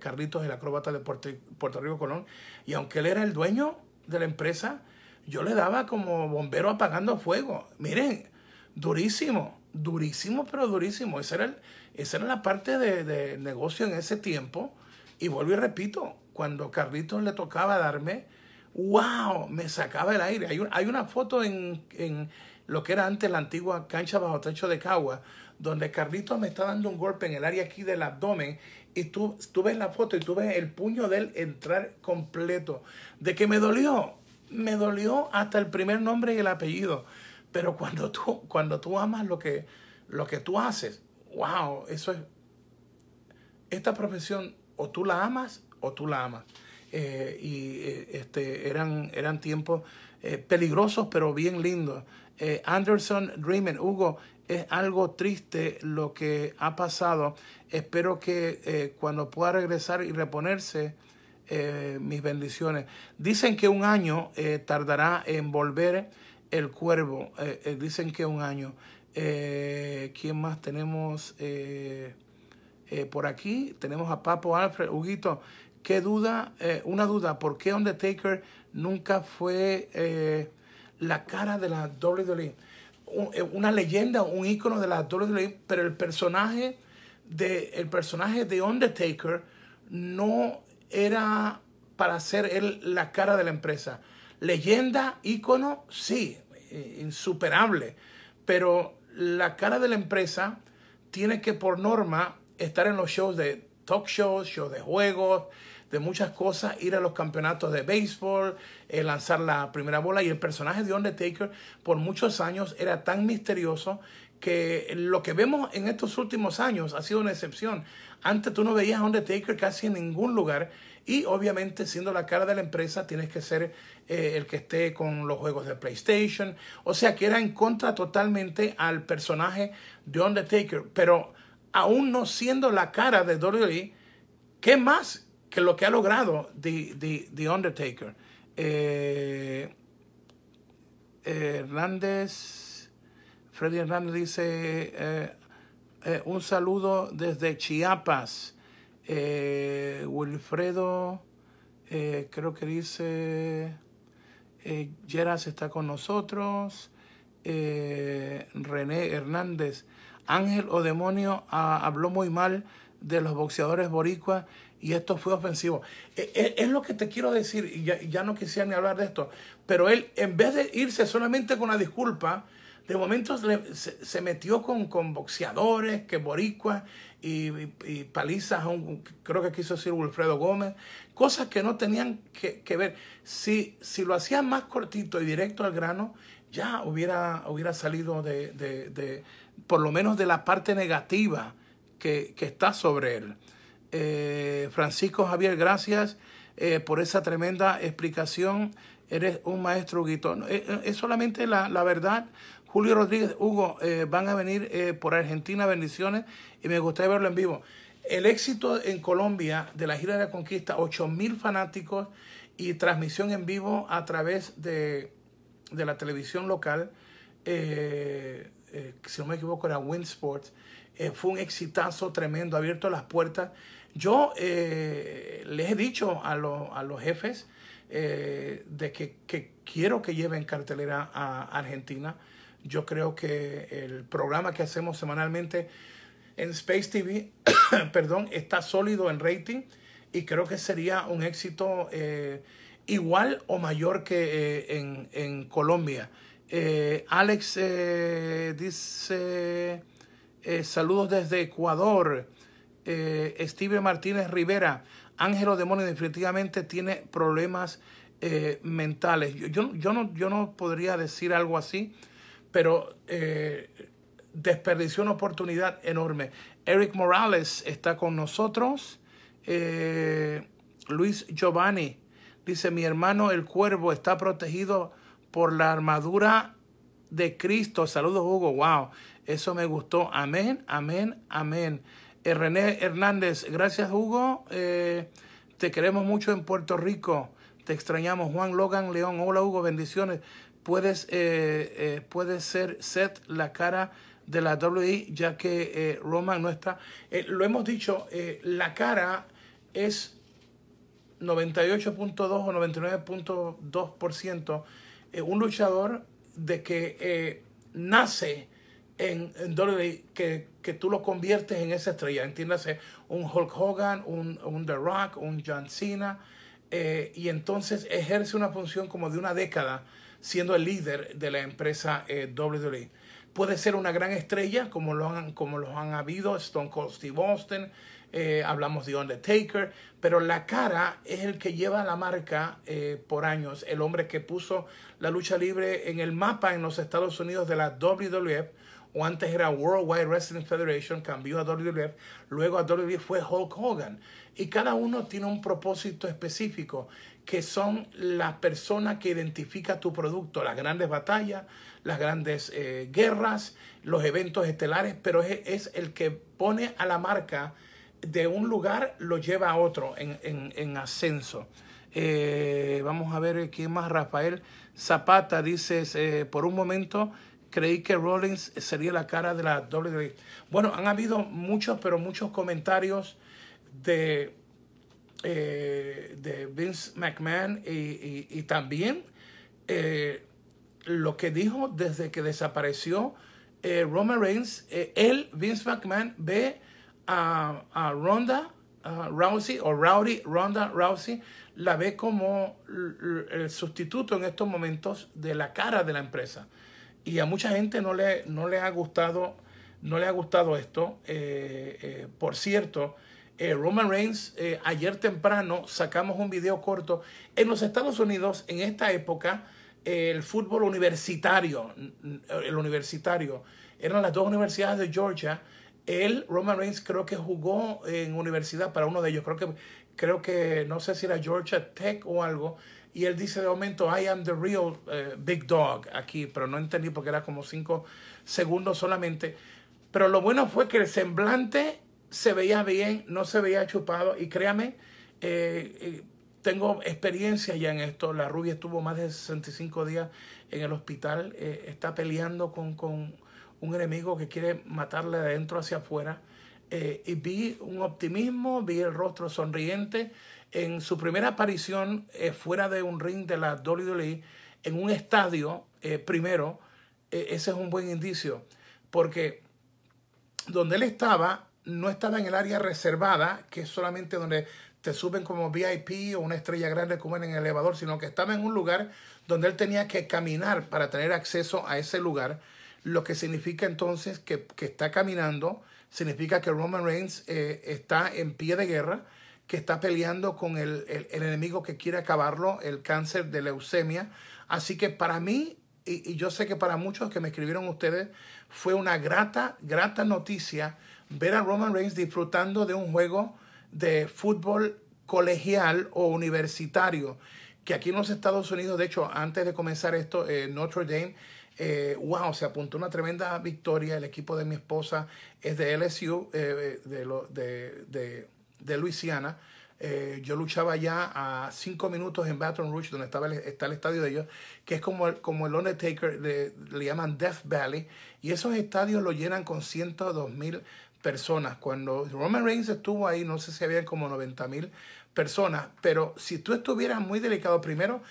Carlitos, el acróbata de Puerto, Rico Colón. Y aunque él era el dueño de la empresa, yo le daba como bombero apagando fuego. Miren, durísimo, durísimo, pero durísimo. Esa era, era la parte de, de negocio en ese tiempo. Y vuelvo y repito, cuando Carlitos le tocaba darme, ¡Wow! Me sacaba el aire. Hay, una foto en, lo que era antes la antigua cancha bajo techo de Cagua, donde Carlitos me está dando un golpe en el área aquí del abdomen y tú, tú ves la foto y tú ves el puño de él entrar completo. De que me dolió, me dolió hasta el primer nombre y el apellido. Pero cuando tú, cuando tú amas lo que, lo que tú haces, wow, eso es... Esta profesión o tú la amas o tú la amas. Eh, y eh, este, eran, eran tiempos eh, peligrosos pero bien lindos. Anderson Dreamen, Hugo, es algo triste lo que ha pasado. Espero que cuando pueda regresar y reponerse, mis bendiciones. Dicen que un año tardará en volver el cuervo. dicen que un año. ¿Quién más tenemos? por aquí tenemos a Papo Alfred, Huguito, qué duda, eh, una duda, ¿por qué Undertaker nunca fue eh, la cara de la WWE? Eh, una leyenda, un ícono de la WWE, pero el personaje de, el personaje de Undertaker no era para ser él la cara de la empresa. Leyenda, ícono, sí, insuperable, pero la cara de la empresa tiene que por norma estar en los shows de talk shows, shows de juegos, de muchas cosas, ir a los campeonatos de béisbol, eh, lanzar la primera bola. Y el personaje de Undertaker por muchos años era tan misterioso que lo que vemos en estos últimos años ha sido una excepción. Antes tú no veías a Undertaker casi en ningún lugar y obviamente siendo la cara de la empresa tienes que ser eh, el que esté con los juegos de PlayStation. O sea que era en contra totalmente al personaje de Undertaker. Pero aún no siendo la cara de WWE, ¿qué más que lo que ha logrado The, Undertaker. Eh, eh, Hernández, Freddy Hernández dice, eh, un saludo desde Chiapas. Wilfredo, creo que dice, Geras está con nosotros. René Hernández, Ángel o Demonio ah, habló muy mal de los boxeadores boricuas y esto fue ofensivo. E, e, es, lo que te quiero decir, y ya, no quisiera ni hablar de esto, pero él, en vez de irse solamente con la disculpa, de momento se, metió con, con, boxeadores, que boricuas y, palizas, creo que quiso decir Wilfredo Gómez, cosas que no tenían que, ver. Si, si lo hacía más cortito y directo al grano, ya hubiera, hubiera salido de, por lo menos de la parte negativa que está sobre él. Eh, Francisco Javier, gracias eh, por esa tremenda explicación. Eres un maestro guitón. Eh, eh, es solamente la, verdad. Julio Rodríguez, Hugo, van a venir por Argentina, bendiciones, y me gustaría verlo en vivo. El éxito en Colombia de la gira de la conquista, 8000 mil fanáticos y transmisión en vivo a través de, de la televisión local, si no me equivoco era Win Sports, fue un exitazo tremendo, ha abierto las puertas yo eh, les he dicho a, los jefes eh, de que, quiero que lleven cartelera a Argentina. Yo creo que el programa que hacemos semanalmente en Space TV, perdón, está sólido en rating y creo que sería un éxito eh, igual o mayor que en, Colombia. Alex dice saludos desde Ecuador. Eh, Steve Martínez Rivera, Ángelo Demonio definitivamente tiene problemas eh, mentales. Yo, yo, no, yo no podría decir algo así, pero eh, desperdició una oportunidad enorme. Eric Morales está con nosotros. Luis Giovanni dice, mi hermano el cuervo está protegido por la armadura de Cristo. Saludos Hugo, wow, eso me gustó. Amén, amén, amén. René Hernández, gracias Hugo. Eh, te queremos mucho en Puerto Rico. Te extrañamos. Juan Logan León, hola Hugo, bendiciones. Puedes, eh, eh, ser Seth la cara de la WI, ya que Roman no está. lo hemos dicho, la cara es 98.2 o 99.2%. un luchador de que nace en, WWE que, que, tú lo conviertes en esa estrella. Entiéndase, un Hulk Hogan, un, The Rock, un John Cena. Eh, y entonces ejerce una función como de una década siendo el líder de la empresa eh, WWE. Puede ser una gran estrella, como lo han, como los han habido Stone Cold Steve Austin, eh, hablamos de Undertaker, pero la cara es el que lleva la marca por años, el hombre que puso la lucha libre en el mapa en los Estados Unidos de la WWE, o antes era World Wide Wrestling Federation, cambió a WWF, luego a WWE fue Hulk Hogan. Y cada uno tiene un propósito específico, que son las personas que identifica tu producto, las grandes batallas, las grandes eh, guerras, los eventos estelares, pero es, el que pone a la marca de un lugar, lo lleva a otro en, en, ascenso. Eh, vamos a ver quién más, Rafael Zapata, dices, eh, por un momento creí que Rollins sería la cara de la WWE. Bueno, han habido muchos, pero muchos comentarios de, eh, de Vince McMahon y, también eh, lo que dijo desde que desapareció eh, Roman Reigns. Eh, él, Vince McMahon, ve a, a Ronda Rousey o Rowdy Ronda Rousey la ve como el sustituto en estos momentos de la cara de la empresa y a mucha gente no le, no le, ha, gustado, no le ha gustado esto. Eh, eh, por cierto, eh, Roman Reigns, ayer temprano sacamos un video corto. En los Estados Unidos, en esta época, el fútbol universitario, el universitario, eran las dos universidades de Georgia. Él, Roman Reigns, creo que jugó en universidad para uno de ellos. Creo que, creo que no sé si era Georgia Tech o algo y él dice de momento, I am the real eh, big dog aquí, pero no entendí porque era como cinco segundos solamente. Pero lo bueno fue que el semblante se veía bien, no se veía chupado y créame, eh, eh, tengo experiencia ya en esto. La rubia estuvo más de 65 días en el hospital, está peleando con, con, un enemigo que quiere matarle de adentro hacia afuera. y vi un optimismo, vi el rostro sonriente en su primera aparición eh, fuera de un ring de la WWE, en un estadio, eh, primero, eh, ese es un buen indicio, porque donde él estaba, no estaba en el área reservada, que es solamente donde te suben como VIP o una estrella grande como en el elevador, sino que estaba en un lugar donde él tenía que caminar para tener acceso a ese lugar, lo que significa entonces que, está caminando, significa que Roman Reigns está en pie de guerra que está peleando con el, enemigo que quiere acabarlo, el cáncer de leucemia. Así que para mí, y, yo sé que para muchos que me escribieron ustedes, fue una grata, grata noticia ver a Roman Reigns disfrutando de un juego de fútbol colegial o universitario, que aquí en los Estados Unidos, de hecho, antes de comenzar esto, eh, Notre Dame eh, wow, se apuntó una tremenda victoria. El equipo de mi esposa es de LSU, eh, de, lo, de, de Luisiana. Eh, yo luchaba ya a cinco minutos en Baton Rouge, donde estaba el, está el estadio de ellos, que es como el, como el Undertaker, le llaman Death Valley, y esos estadios lo llenan con 102 mil personas. Cuando Roman Reigns estuvo ahí, no sé si habían como 90 mil personas, pero si tú estuvieras muy delicado, primero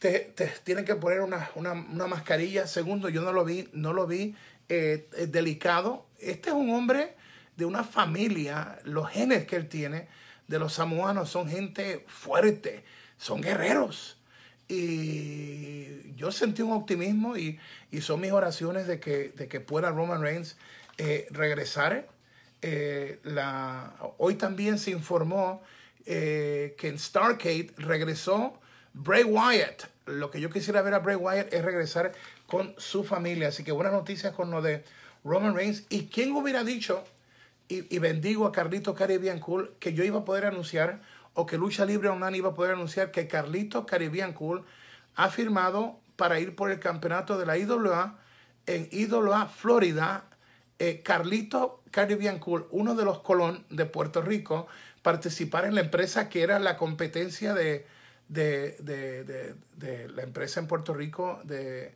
te, te tienen que poner una, una, una, mascarilla, segundo, yo no lo vi, no lo vi eh, delicado. Este es un hombre de una familia, los genes que él tiene de los samoanos son gente fuerte, son guerreros. Y yo sentí un optimismo y, son mis oraciones de que, de que pueda Roman Reigns eh, regresar. Eh, hoy también se informó eh, que en Starcade regresó Bray Wyatt. Lo que yo quisiera ver a Bray Wyatt es regresar con su familia. Así que buenas noticias con lo de Roman Reigns. ¿Y quién hubiera dicho y, bendigo a Carlito Caribbean Cool que yo iba a poder anunciar o que Lucha Libre Online iba a poder anunciar que Carlito Caribbean Cool ha firmado para ir por el campeonato de la IWA en IWA Florida. Eh, Carlito Caribbean Cool, uno de los colón de Puerto Rico, participar en la empresa que era la competencia de, de, la empresa en Puerto Rico del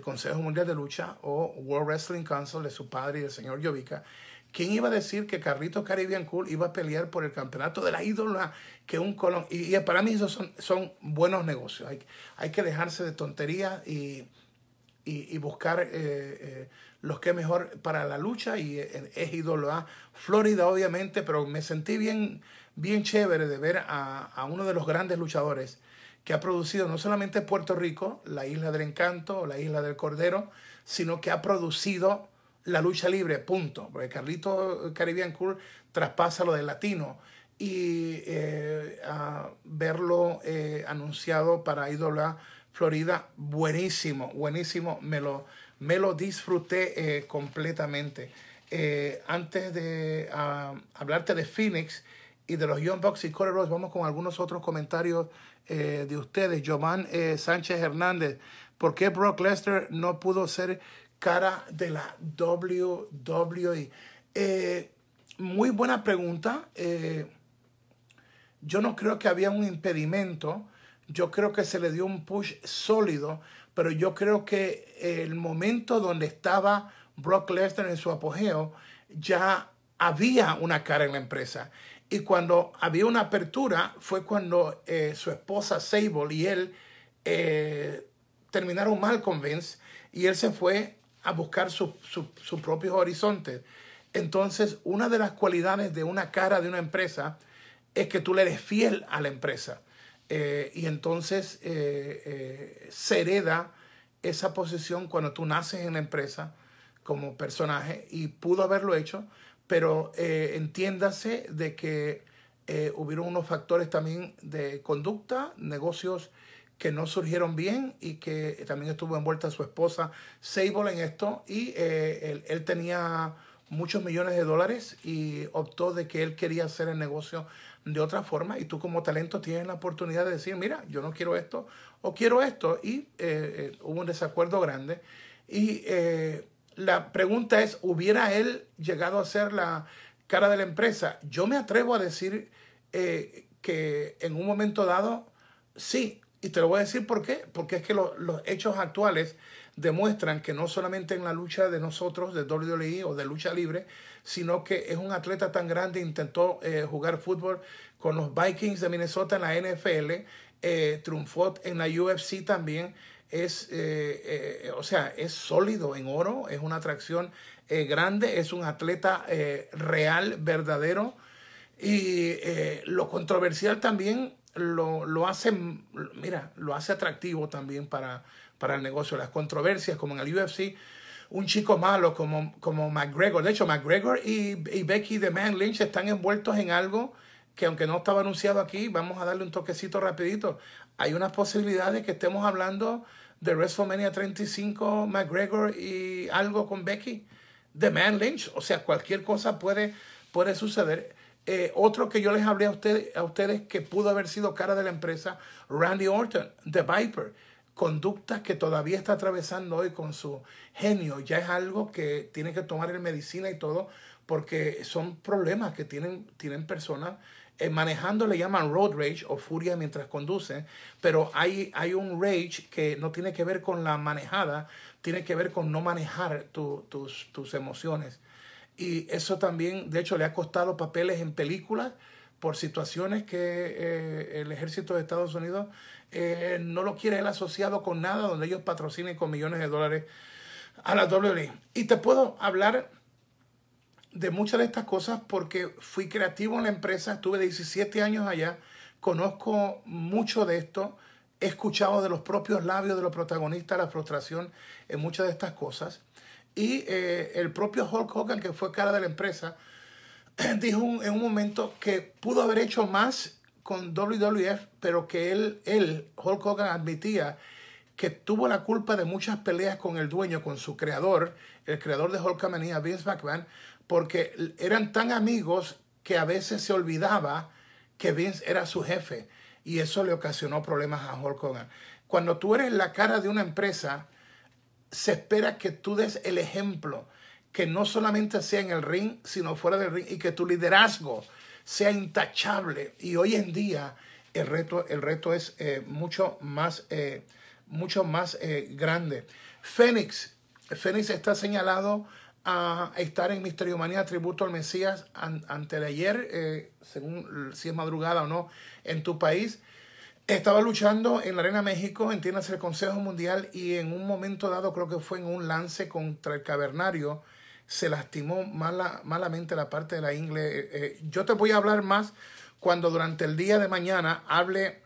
Consejo Mundial de Lucha o World Wrestling Council de su padre y del señor Jovica ¿Quién iba a decir que carrito Caribbean Cool iba a pelear por el campeonato de la ídola que un Colón? Y, para mí esos son, buenos negocios. Hay, hay, que dejarse de tonterías y, buscar eh, eh, los que mejor para la lucha. Y eh, es ídolo a Florida, obviamente, pero me sentí bien, bien chévere de ver a, a uno de los grandes luchadores que ha producido no solamente Puerto Rico, la isla del encanto, o la isla del cordero, sino que ha producido la lucha libre, punto. Porque Carlito Caribbean Cool traspasa lo del latino y eh, a verlo eh, anunciado para idola Florida, buenísimo, buenísimo. Me lo, me lo disfruté eh, completamente. antes de hablarte de Phoenix y de los Young Bucks y Corey vamos con algunos otros comentarios de ustedes. Giovanni Sánchez Hernández, ¿por qué Brock Lesnar no pudo ser cara de la WWE. Eh, muy buena pregunta. Eh, yo no creo que había un impedimento. Yo creo que se le dio un push sólido, pero yo creo que el momento donde estaba Brock Lesnar en su apogeo, ya había una cara en la empresa. Y cuando había una apertura fue cuando eh, su esposa Sable y él terminaron mal con Vince y él se fue a buscar sus propios horizontes. Entonces, una de las cualidades de una cara de una empresa es que tú le eres fiel a la empresa. Eh, y entonces eh, eh, se hereda esa posición cuando tú naces en la empresa como personaje y pudo haberlo hecho, pero entiéndase de que hubieron unos factores también de conducta, negocios que no surgieron bien y que también estuvo envuelta su esposa Sable en esto y eh, él, tenía muchos millones de dólares y optó de que él quería hacer el negocio de otra forma y tú como talento tienes la oportunidad de decir, mira, yo no quiero esto o quiero esto y eh, eh, hubo un desacuerdo grande y la pregunta es, ¿hubiera él llegado a ser la cara de la empresa? Yo me atrevo a decir que en un momento dado, sí, y te lo voy a decir por qué. Porque es que los hechos actuales demuestran que no solamente en la lucha de nosotros, de WWE o de lucha libre, sino que es un atleta tan grande, intentó eh, jugar fútbol con los Vikings de Minnesota en la NFL, eh, triunfó en la UFC también. Es, eh, o sea, es sólido en oro, es una atracción grande, es un atleta real, verdadero. Y lo controversial también lo, lo, hace, mira, lo hace atractivo también para, para el negocio. Las controversias, como en el UFC, un chico malo como, como McGregor. De hecho, McGregor y, Becky de Man Lynch están envueltos en algo que aunque no estaba anunciado aquí, vamos a darle un toquecito rapidito. Hay unas posibilidades que estemos hablando de WrestleMania 35, McGregor y algo con Becky, de Man Lynch. O sea, cualquier cosa puede, puede suceder. Eh, otro que yo les hablé a ustedes, que pudo haber sido cara de la empresa, Randy Orton, The Viper. Conductas que todavía está atravesando hoy con su genio. Ya es algo que tiene que tomar en medicina y todo, porque son problemas que tienen, tienen personas. Eh, manejando le llaman road rage o furia mientras conducen, pero hay, hay un rage que no tiene que ver con la manejada, tiene que ver con no manejar tus, tus emociones. Y eso también, de hecho, le ha costado papeles en películas por situaciones que eh, el ejército de Estados Unidos eh, no lo quiere él asociado con nada, donde ellos patrocinen con millones de dólares a la WWE. Y te puedo hablar de muchas de estas cosas porque fui creativo en la empresa, estuve 17 años allá, conozco mucho de esto, he escuchado de los propios labios de los protagonistas la frustración en muchas de estas cosas. Y eh, el propio Hulk Hogan, que fue cara de la empresa, dijo en un momento que pudo haber hecho más con WWF, pero que él, él, Hulk Hogan, admitía que tuvo la culpa de muchas peleas con el dueño, con su creador, el creador de Hulkamania, Vince McMahon, porque eran tan amigos que a veces se olvidaba que Vince era su jefe y eso le ocasionó problemas a Hulk Hogan. Cuando tú eres la cara de una empresa, se espera que tú des el ejemplo, que no solamente sea en el ring, sino fuera del ring, y que tu liderazgo sea intachable. Y hoy en día el reto, el reto es eh, mucho más, eh, mucho más eh, grande. Fénix, Fénix está señalado a estar en Misterio Manía Tributo al Mesías ante ayer, según si es madrugada o no, en tu país. Estaba luchando en la Arena México, en entiéndase el Consejo Mundial, y en un momento dado, creo que fue en un lance contra el Cavernario, se lastimó mala, malamente la parte de la ingle. Eh, eh, yo te voy a hablar más cuando durante el día de mañana hable,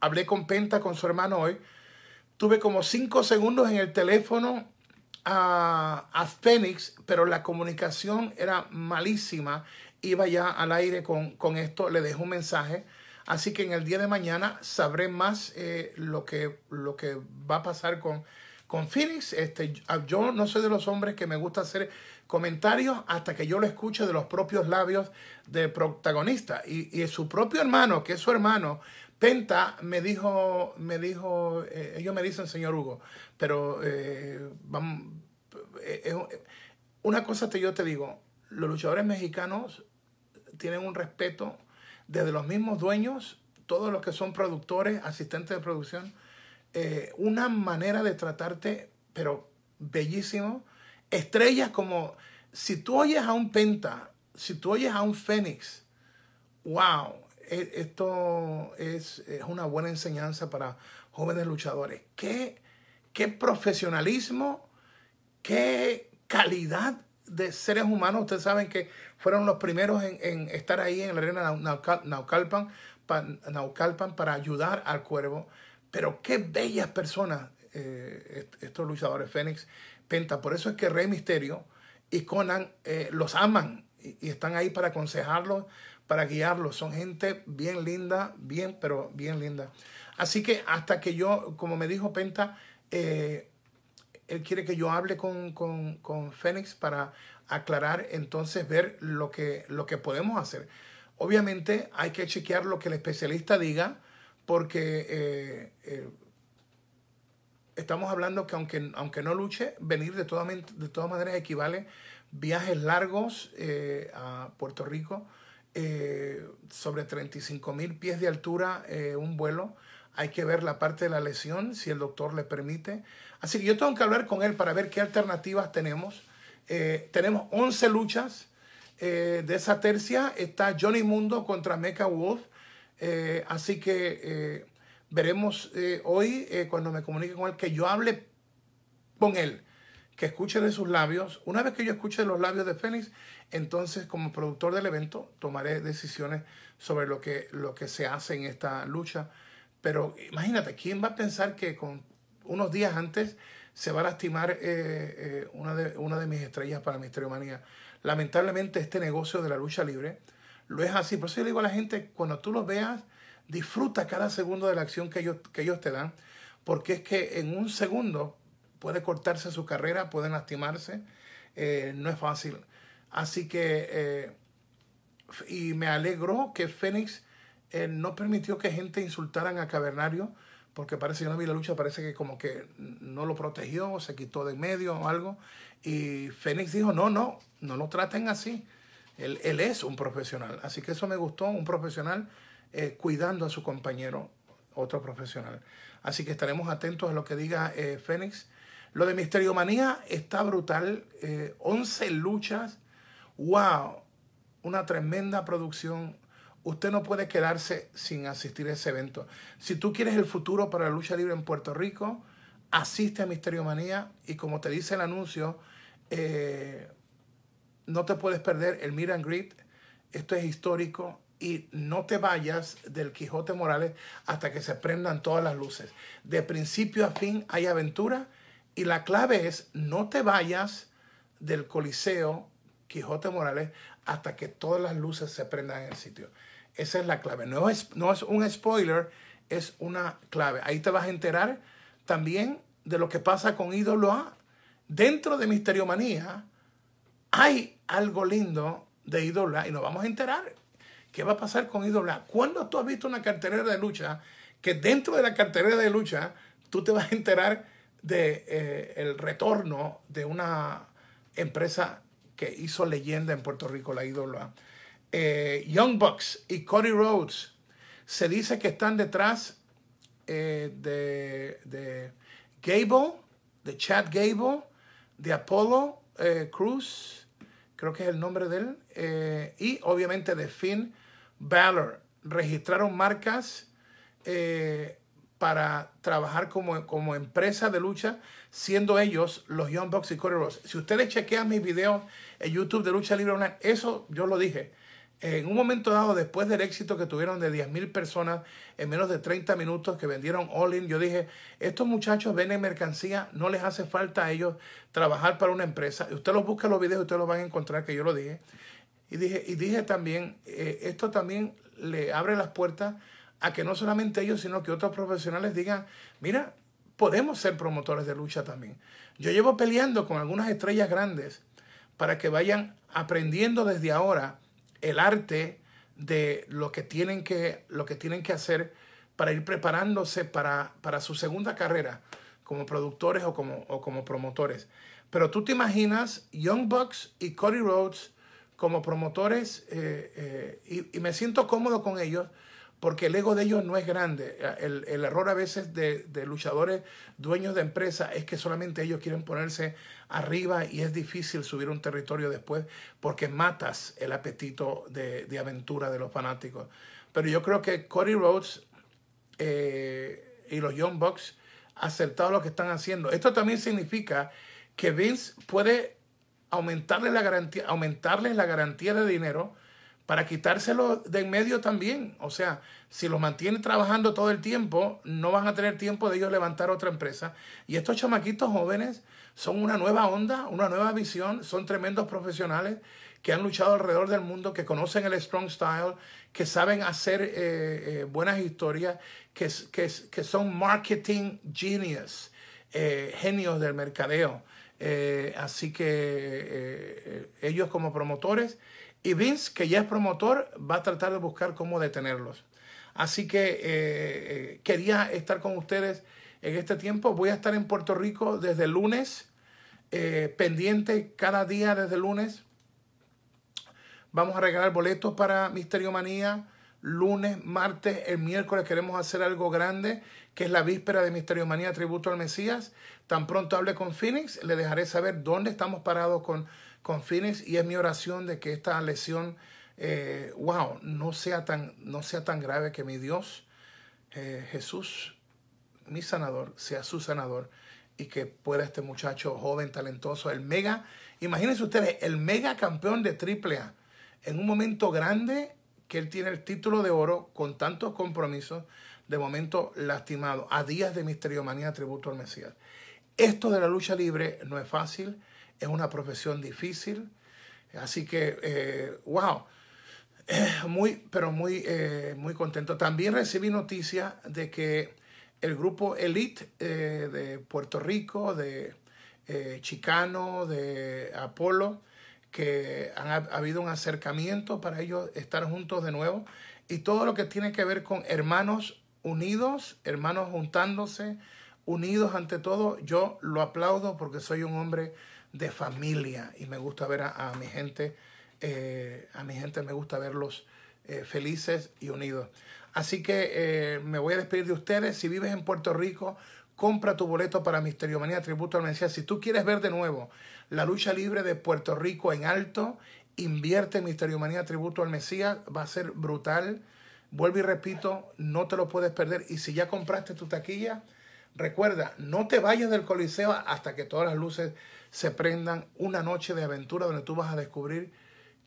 hablé con Penta, con su hermano hoy. Tuve como cinco segundos en el teléfono a, a Fénix, pero la comunicación era malísima. Iba ya al aire con, con esto, le dejé un mensaje. Así que en el día de mañana sabré más eh, lo, que, lo que va a pasar con, con Phoenix. Este, yo no soy de los hombres que me gusta hacer comentarios hasta que yo lo escuche de los propios labios del protagonista. Y, su propio hermano, que es su hermano, Penta, me dijo, me dijo, eh, ellos me dicen señor Hugo, pero eh, una cosa que yo te digo, los luchadores mexicanos tienen un respeto desde los mismos dueños, todos los que son productores, asistentes de producción, eh, una manera de tratarte, pero bellísimo. Estrellas como, si tú oyes a un Penta, si tú oyes a un Fénix, wow, e, esto es, una buena enseñanza para jóvenes luchadores. qué profesionalismo, qué calidad de seres humanos, ustedes saben que fueron los primeros en, estar ahí en la arena Naucalpan, Naucalpan para ayudar al cuervo. Pero qué bellas personas eh, estos luchadores Fénix, Penta. Por eso es que Rey Misterio y Conan eh, los aman y, están ahí para aconsejarlos, para guiarlos. Son gente bien linda, bien, pero bien linda. Así que hasta que yo, como me dijo Penta, eh, él quiere que yo hable con, con, Fénix para aclarar, entonces ver lo que, lo que podemos hacer. Obviamente hay que chequear lo que el especialista diga, porque eh, eh, estamos hablando que aunque, aunque no luche, venir de, de todas maneras equivale viajes largos eh, a Puerto Rico, sobre 35 mil pies de altura un vuelo, hay que ver la parte de la lesión, si el doctor le permite. Así que yo tengo que hablar con él para ver qué alternativas tenemos. Eh, tenemos 11 luchas. Eh, de esa tercia está Johnny Mundo contra Mecha Wolf. Eh, así que veremos hoy, cuando me comunique con él, que yo hable con él, que escuche de sus labios. Una vez que yo escuche de los labios de Fénix, entonces como productor del evento tomaré decisiones sobre lo que, lo que se hace en esta lucha. Pero imagínate, ¿quién va a pensar que con unos días antes se va a lastimar eh, eh, una, de, una de mis estrellas para Misterio Manía? Lamentablemente este negocio de la lucha libre lo es así. Por eso yo digo a la gente, cuando tú lo veas, disfruta cada segundo de la acción que ellos, te dan, porque es que en un segundo puede cortarse su carrera, pueden lastimarse, eh, no es fácil. Así que, y me alegro que Fénix eh, no permitió que gente insultaran a Cavernario, porque parece, yo no vi la lucha, parece que como que no lo protegió, o se quitó de medio o algo. Y Fénix dijo, no, no, no lo traten así. Él, es un profesional. Así que eso me gustó, un profesional eh, cuidando a su compañero, otro profesional. Así que estaremos atentos a lo que diga eh, Fénix. Lo de Misterio Manía está brutal. 11 luchas. ¡Wow! Una tremenda producción usted no puede quedarse sin asistir a ese evento. Si tú quieres el futuro para la lucha libre en Puerto Rico, asiste a Misterio Manía y como te dice el anuncio, eh, no te puedes perder el Meet and Esto es histórico y no te vayas del Quijote Morales hasta que se prendan todas las luces. De principio a fin hay aventura y la clave es no te vayas del Coliseo Quijote Morales hasta que todas las luces se prendan en el sitio. Esa es la clave. No es, no es un spoiler, es una clave. Ahí te vas a enterar también de lo que pasa con Ídolo A. Dentro de Misterio Manía hay algo lindo de Ídolo y nos vamos a enterar. ¿Qué va a pasar con Ídolo A? ¿Cuándo tú has visto una cartelera de lucha que dentro de la carterera de lucha tú te vas a enterar de eh, el retorno de una empresa que hizo leyenda en Puerto Rico, la Ídolo eh, Young Bucks y Cody Rhodes se dice que están detrás eh, de, Gable, de Chad Gable, de Apollo eh, Cruz, creo que es el nombre de él, eh, y obviamente de Finn Balor. Registraron marcas para trabajar como, como empresa de lucha, siendo ellos los Young Bucks y Cody Rhodes. Si ustedes chequean mis videos en YouTube de Lucha Libre Online, eso yo lo dije en un momento dado, después del éxito que tuvieron de 10.000 personas en menos de 30 minutos que vendieron All In, yo dije, estos muchachos venden mercancía, no les hace falta a ellos trabajar para una empresa. Usted los busca en los videos, ustedes los van a encontrar, que yo lo dije. Y dije, y dije también, eh, esto también le abre las puertas a que no solamente ellos, sino que otros profesionales digan, mira, podemos ser promotores de lucha también. Yo llevo peleando con algunas estrellas grandes para que vayan aprendiendo desde ahora el arte de lo que tienen que, lo que, tienen que hacer para ir preparándose para, su segunda carrera como productores o como, como promotores. Pero tú te imaginas Young Bucks y Cody Rhodes como promotores eh, eh, y me siento cómodo con ellos porque el ego de ellos no es grande. El, error a veces de, luchadores dueños de empresas es que solamente ellos quieren ponerse arriba y es difícil subir un territorio después porque matas el apetito de, aventura de los fanáticos. Pero yo creo que Cody Rhodes eh, y los Young Bucks acertado lo que están haciendo. Esto también significa que Vince puede aumentarles la garantía, aumentarles la garantía de dinero para quitárselo de en medio también. O sea, si los mantiene trabajando todo el tiempo, no van a tener tiempo de ellos levantar otra empresa. Y estos chamaquitos jóvenes son una nueva onda, una nueva visión, son tremendos profesionales que han luchado alrededor del mundo, que conocen el strong style, que saben hacer eh, eh, buenas historias, que, que, son marketing genius, eh, genios del mercadeo. así que ellos como promotores y Vince, que ya es promotor, va a tratar de buscar cómo detenerlos. Así que eh, eh, quería estar con ustedes en este tiempo. Voy a estar en Puerto Rico desde el lunes, eh, pendiente cada día desde lunes. Vamos a regalar boletos para Misterio Manía. Lunes, martes, el miércoles queremos hacer algo grande, que es la víspera de Misterio Manía, tributo al Mesías. Tan pronto hable con Phoenix, le dejaré saber dónde estamos parados con con Phoenix y es mi oración de que esta lesión, eh, wow, no sea, tan, no sea tan grave que mi Dios, eh, Jesús, mi sanador, sea su sanador y que pueda este muchacho joven, talentoso, el mega, imagínense ustedes, el mega campeón de triple A, en un momento grande que él tiene el título de oro con tantos compromisos, de momento lastimado, a días de misterio, manía, Tributo al Mesías. Esto de la lucha libre no es fácil, es una profesión difícil. Así que, eh, wow, eh, muy, pero muy, eh, muy contento. También recibí noticia de que el grupo Elite de Puerto Rico, de Chicano, de Apolo, que han, ha habido un acercamiento para ellos estar juntos de nuevo. Y todo lo que tiene que ver con hermanos unidos, hermanos juntándose, unidos ante todo, yo lo aplaudo porque soy un hombre de familia y me gusta ver a, mi gente, eh, a mi gente me gusta verlos eh, felices y unidos. Así que eh, me voy a despedir de ustedes. Si vives en Puerto Rico, compra tu boleto para Misterio Manía Tributo al Mesías. Si tú quieres ver de nuevo la lucha libre de Puerto Rico en alto, invierte en Misterio Manía Tributo al Mesías. Va a ser brutal. Vuelvo y repito, no te lo puedes perder. Y si ya compraste tu taquilla, recuerda, no te vayas del Coliseo hasta que todas las luces se prendan una noche de aventura donde tú vas a descubrir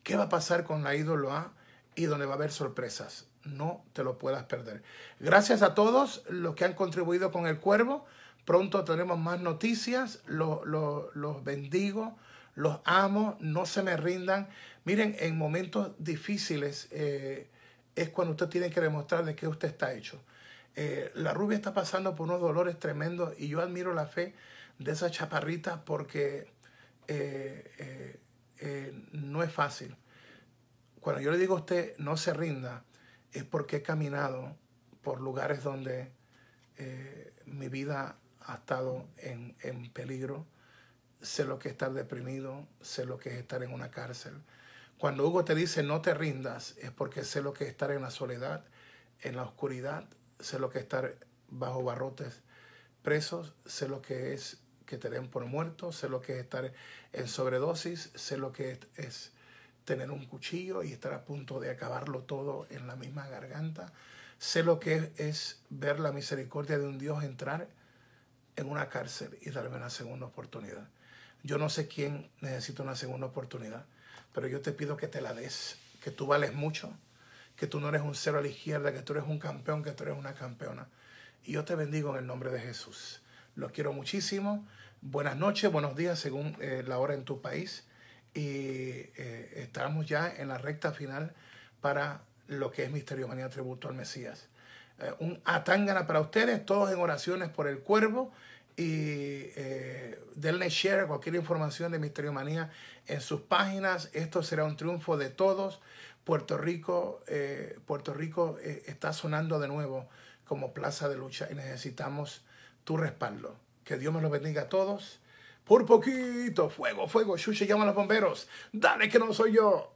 qué va a pasar con la ídolo A y donde va a haber sorpresas. No te lo puedas perder. Gracias a todos los que han contribuido con el cuervo. Pronto tenemos más noticias. Los, los bendigo, los amo, no se me rindan. Miren, en momentos difíciles eh, es cuando usted tiene que demostrar de qué usted está hecho. Eh, la rubia está pasando por unos dolores tremendos y yo admiro la fe de esa chaparrita porque eh, eh, eh, no es fácil. Cuando yo le digo a usted no se rinda, es porque he caminado por lugares donde mi vida ha estado en, en peligro. Sé lo que es estar deprimido, sé lo que es estar en una cárcel. Cuando Hugo te dice no te rindas, es porque sé lo que es estar en la soledad, en la oscuridad, sé lo que es estar bajo barrotes presos, sé lo que es que te den por muerto, sé lo que es estar en sobredosis, sé lo que es, tener un cuchillo y estar a punto de acabarlo todo en la misma garganta. Sé lo que es, es, ver la misericordia de un Dios entrar en una cárcel y darme una segunda oportunidad. Yo no sé quién necesita una segunda oportunidad, pero yo te pido que te la des, que tú vales mucho, que tú no eres un cero a la izquierda, que tú eres un campeón, que tú eres una campeona. Y yo te bendigo en el nombre de Jesús. Los quiero muchísimo. Buenas noches, buenos días según eh, la hora en tu país. Y eh, estamos ya en la recta final para lo que es Misterio Manía Tributo al Mesías. Eh, un atángana para ustedes, todos en oraciones por el cuervo y eh, denle share cualquier información de Misterio Manía en sus páginas. Esto será un triunfo de todos. Puerto Rico, Puerto Rico está sonando de nuevo como plaza de lucha y necesitamos tu respaldo. Que Dios me los bendiga a todos. Por poquito, fuego, fuego, Chuche llama a los bomberos. Dale que no soy yo.